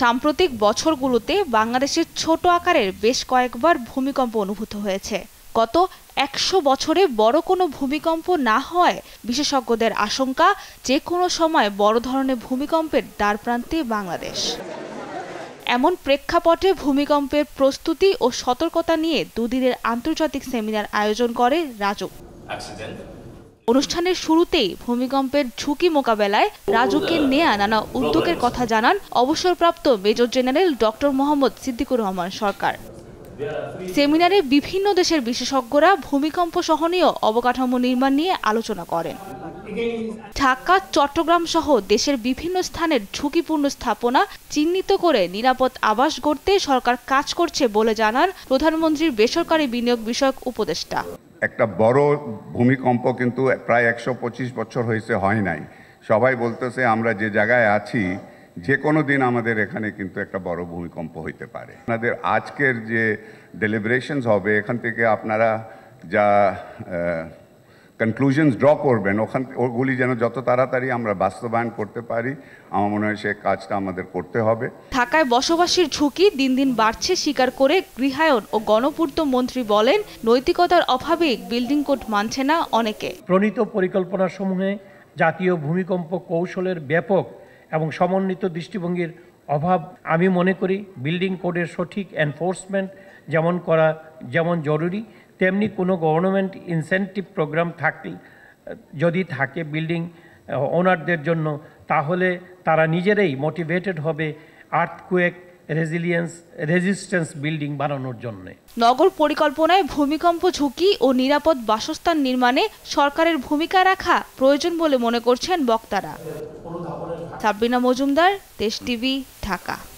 সাম্প্রতিক বছরগুলোতে বাংলাদেশের ছোট আকারের বেশ কয়েকবার ভূমিকম্প অনুভূত হয়েছে গত একশো বছরে বড় কোনো ভূমিকম্প না হয় বিশেষজ্ঞদের আশঙ্কা যে কোনো সময় বড় ধরনের ভূমিকম্পের দ্বারপ্রান্তে বাংলাদেশ এমন প্রেক্ষাপটে ভূমিকম্পের প্রস্তুতি ও সতর্কতা নিয়ে দুদিনের আন্তর্জাতিক সেমিনার আয়োজন করে রাজক অনুষ্ঠানের শুরুতেই ভূমিকম্পের ঝুঁকি মোকাবেলায় রাজুকে নেয়া নানা উদ্যোগের কথা জানান অবসরপ্রাপ্ত major general doctor Mohammad Siddiqur Rahman Sarkar সেমিনারে বিভিন্ন দেশের বিশেষজ্ঞরা ভূমিকম্প সহনীয় অবকাঠামো নির্মাণ নিয়ে আলোচনা করেন ঢাকা চট্টগ্রাম সহ দেশের বিভিন্ন স্থানের ঝুঁকিপূর্ণ স্থাপনা চিহ্নিত করে নিরাপদ আবাস গড়তে সরকার কাজ করছে বলে জানান প্রধানমন্ত্রীর বেসরকারি বিনিয়োগ বিষয়ক উপদেষ্টা একটা বড় ভূমিকম্প কিন্তু প্রায় একশো পঁচিশ বছর হয়েছে হয় নাই সবাই বলতেছে আমরা যে জায়গায় আছি যে কোনো দিন আমাদের এখানে কিন্তু একটা বড় ভূমিকম্প হইতে পারে আপনাদের আজকের যে ডেলিব্রেশনস হবে এখান থেকে আপনারা যা কনক্লুশনস ড্র করবেন ওখান ওগুলি যেন যত তাড়াতাড়ি আমরা বাস্তবায়ন করতে পারি আমার মনে হয় সে কাজটা আমাদের করতে হবে ঢাকায় বসবাসের ঝুঁকি দিন দিন বাড়ছে স্বীকার করে গৃহায়ন ও গণপূর্ত মন্ত্রী বলেন নৈতিকতার অভাবে বিল্ডিং কোড মানছে না অনেকে প্রণীত পরিকল্পনা সমূহে জাতীয় ভূমিকম্প কৌশলের ব্যাপক এবং সমন্বিত দৃষ্টিভঙ্গির অভাব আমি মনে করি বিল্ডিং কোডের সঠিক এনফোর্সমেন্ট যেমন করা যেমন জরুরি তেমনি কোনো গভর্নমেন্ট ইনসেন্টিভ প্রোগ্রাম থাকলে যদি থাকে বিল্ডিং ওনারদের জন্য তাহলে তারা নিজেরাই মোটিভেটেড হবে আর্থকুয়েক রেজিলিয়েন্স রেজিস্ট্যান্স বিল্ডিং বানানোর জন্য নগর পরিকল্পনায় ভূমিকম্প ঝুঁকি ও নিরাপদ বাসস্থান নির্মাণে সরকারের ভূমিকা রাখা প্রয়োজন বলে মনে করছেন বক্তারা সাব্বিনা মজুমদার দেশ টিভি ঢাকা